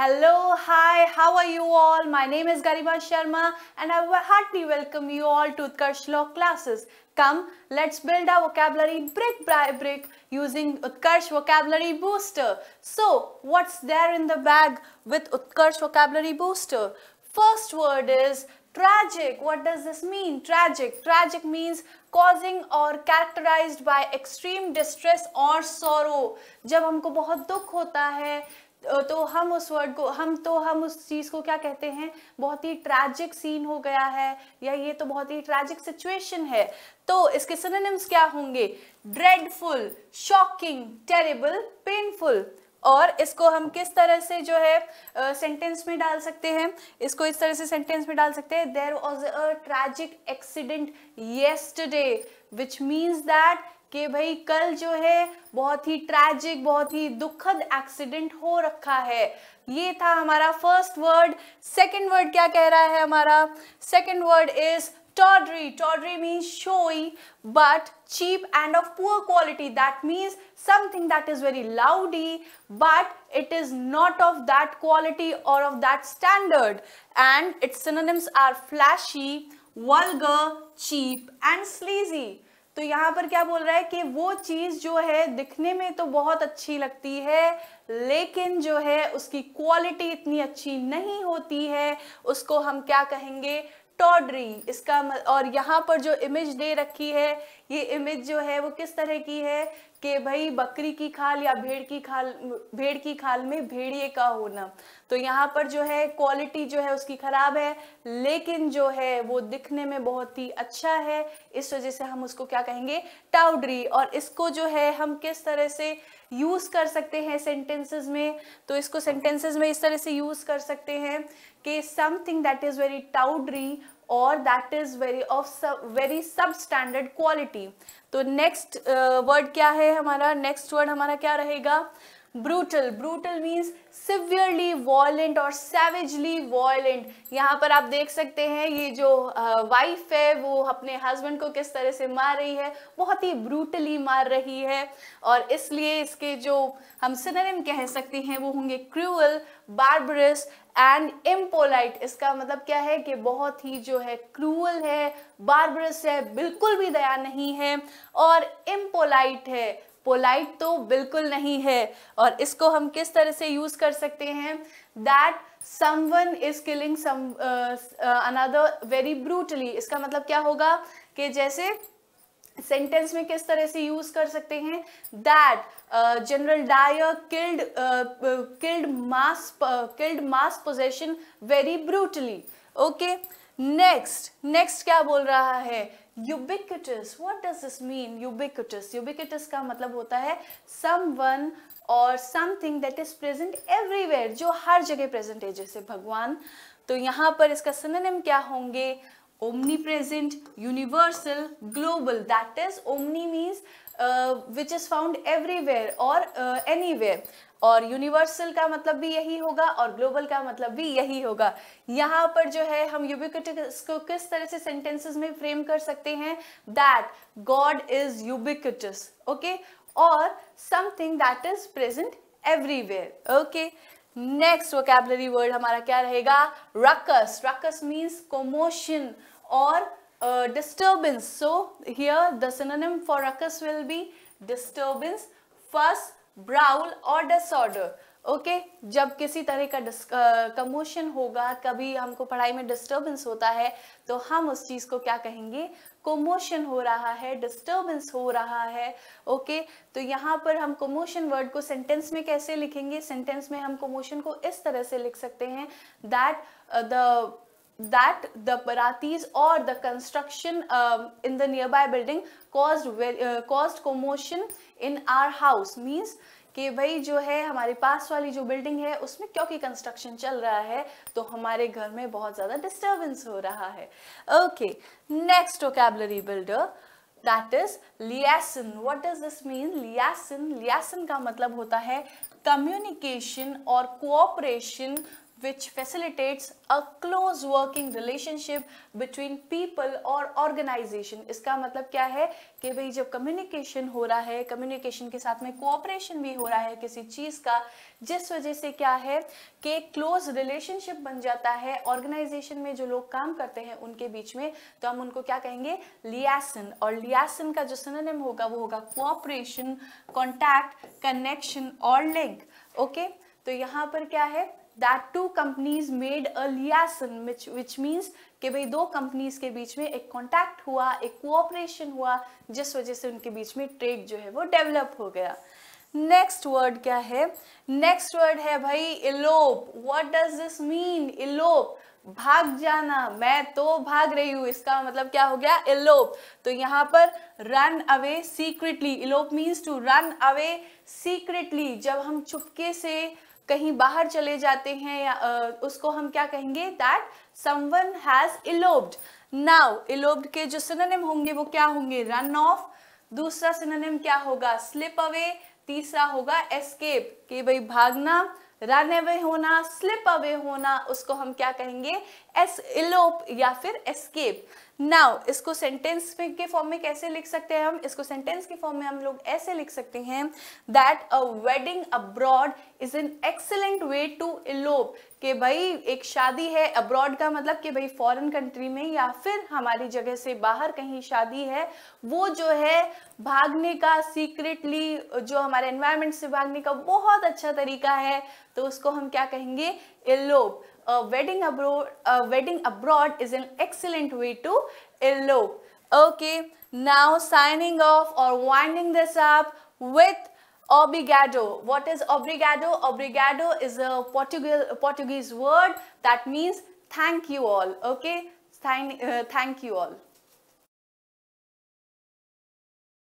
Hello, hi, how are you all? My name is Garima Sharma and I heartily welcome you all to Utkarsh Law classes. Come, let's build our vocabulary brick by brick using Utkarsh Vocabulary Booster. So, what's there in the bag with Utkarsh Vocabulary Booster? First word is tragic. What does this mean? Tragic. Tragic means causing और characterised by extreme distress और sorrow जब हमको बहुत दुख होता है तो हम उस वर्ड को हम तो हम उस चीज़ को क्या कहते हैं बहुत ही ट्रैजिक सीन हो गया है या ये तो बहुत ही ट्रैजिक सिचुएशन है तो इसके सिनोनिम्स क्या होंगे ड्रेडफुल शॉकिंग टेरेबल पेनफुल और इसको हम किस तरह से जो है सेंटेंस uh, में डाल सकते हैं इसको इस तरह से सेंटेंस में डाल सकते हैं there was a tragic accident yesterday which means that कि भाई कल जो है बहुत ही ट्रैजिक बहुत ही दुखद एक्सीडेंट हो रखा है ये था हमारा फर्स्ट वर्ड सेकंड वर्ड क्या कह रहा है हमारा second word is tawdry tawdry means showy but cheap and of poor quality that means something that is very loudy but it is not of that quality और of that standard and it's are flashy वर्ग cheap and sleazy तो यहाँ पर क्या बोल रहा है कि वो चीज़ जो है दिखने में तो बहुत अच्छी लगती है लेकिन जो है उसकी क्वालिटी इतनी अच्छी नहीं होती है उसको हम क्या कहेंगे टॉडरी इसका और यहाँ पर जो इमेज दे रखी है ये इमेज जो है वो किस तरह की है कि भाई बकरी की खाल या भेड़ की खाल भेड़ की खाल में भेड़िए का होना तो यहाँ पर जो है क्वालिटी जो है उसकी ख़राब है लेकिन जो है वो दिखने में बहुत ही अच्छा है इस वजह से हम उसको क्या कहेंगे टाउडरी और इसको जो है हम किस तरह से यूज़ कर सकते हैं सेंटेंसेस में तो इसको सेंटेंसेस में इस तरह से यूज़ कर सकते हैं कि something that is very tawdry or that is very of sub, very substandard quality तो next uh, word क्या है हमारा next word हमारा क्या रहेगा brutal brutal means severely violent और सेवेजली वॉयेंट यहाँ पर आप देख सकते हैं ये जो वाइफ है वो अपने हस्बैंड को किस तरह से मार रही है बहुत ही ब्रूटली मार रही है और इसलिए इसके जो हम सिनेम कह सकते हैं वो होंगे क्रूअल बारबरस एंड इम्पोलाइट इसका मतलब क्या है कि बहुत ही जो है क्रूअल है बार्बरस है बिल्कुल भी दया नहीं है और इम्पोलाइट है पोलाइट तो बिल्कुल नहीं है और इसको हम किस तरह से यूज कर सकते हैं that someone is killing some another very brutally इसका मतलब क्या होगा कि जैसे सेंटेंस में किस तरह से यूज कर सकते हैं that general Dyer killed killed mass killed mass possession very brutally okay next next क्या बोल रहा है ubiquitous what does this mean ubiquitous ubiquitous ka matlab hota hai someone or something that is present everywhere jo har jagah present hai jaise bhagwan to yahan par iska synonym kya honge omnipresent universal global that is omni means uh, which is found everywhere or uh, anywhere और universal का मतलब भी यही होगा और global का मतलब भी यही होगा यहाँ पर जो है हम यूबिक्विटस को किस तरह से सेंटेंसेस में फ्रेम कर सकते हैं that god is ubiquitous okay और something that is present everywhere okay next vocabulary word हमारा क्या रहेगा रकस रकस मीन्स कोमोशन और disturbance so here the synonym for ruckus will be disturbance first brawl और disorder okay okay? जब किसी तरह का कमोशन होगा कभी हमको पढ़ाई में डिस्टरबेंस होता है तो हम उस चीज़ को क्या कहेंगे कोमोशन हो रहा है डिस्टरबेंस हो रहा है ओके okay? तो यहाँ पर हम कोमोशन वर्ड को सेंटेंस में कैसे लिखेंगे सेंटेंस में हम कोमोशन को इस तरह से लिख सकते हैं that the that the Baratis or the construction um, in the nearby building caused uh, caused commotion in our house means कि भाई जो है हमारे पास वाली जो बिल्डिंग है उसमें क्योंकि कंस्ट्रक्शन चल रहा है तो हमारे घर में बहुत ज़्यादा डिस्टर्बेंस हो रहा है okay next vocabulary builder that is liaison what does this mean liaison liaison का मतलब होता है कम्युनिकेशन और cooperation which facilitates a close working relationship between people or organization इसका मतलब क्या है कि भाई जब कम्युनिकेशन हो रहा है कम्युनिकेशन के साथ में कोऑपरेशन भी हो रहा है किसी चीज़ का जिस वजह से क्या है कि क्लोज रिलेशनशिप बन जाता है ऑर्गेनाइजेशन में जो लोग काम करते हैं उनके बीच में तो हम उनको क्या कहेंगे लियासन और लियासन का जो सिनोनिम होगा वो होगा कोऑपरेशन कॉन्टैक्ट कनेक्शन और लिंक ओके तो यहाँ पर क्या है that two companies made a liaison which which means कि भाई दो कंपनीज के बीच में एक कॉन्टैक्ट हुआ एक कोऑपरेशन हुआ जिस वजह से उनके बीच में ट्रेड जो है वो डेवलप हो गया नेक्स्ट वर्ड क्या है नेक्स्ट वर्ड है भाई elope what does this mean elope भाग जाना मैं तो भाग रही हूँ इसका मतलब क्या हो गया इलोप तो यहाँ पर run away secretly elope means to run away secretly जब हम चुपके से कहीं बाहर चले जाते हैं या उसको हम क्या कहेंगे that someone has eloped now eloped के जो सिनोनिम होंगे वो क्या होंगे रन ऑफ दूसरा सिनोनिम क्या होगा स्लिप अवे तीसरा होगा एस्केप कि भाई भागना रन अवे होना स्लिप अवे होना उसको हम क्या कहेंगे एस इलोप या फिर एस्केप नाउ इसको सेंटेंस के फॉर्म में कैसे लिख सकते हैं हम इसको सेंटेंस के फॉर्म में हम लोग ऐसे लिख सकते हैं that a wedding abroad is an excellent way to elope कि भाई एक शादी है अब्रॉड का मतलब कि भाई फॉरेन कंट्री में या फिर हमारी जगह से बाहर कहीं शादी है वो जो है भागने का सीक्रेटली जो हमारे एनवायरनमेंट से भागने का बहुत अच्छा तरीका है तो उसको हम क्या कहेंगे elope wedding abroad wedding abroad is an excellent way to elope okay now signing off और winding this up with Obrigado. What is obrigado? Obrigado is a Portuguese Portuguese word that means thank you all. Okay, thank, uh, thank you all.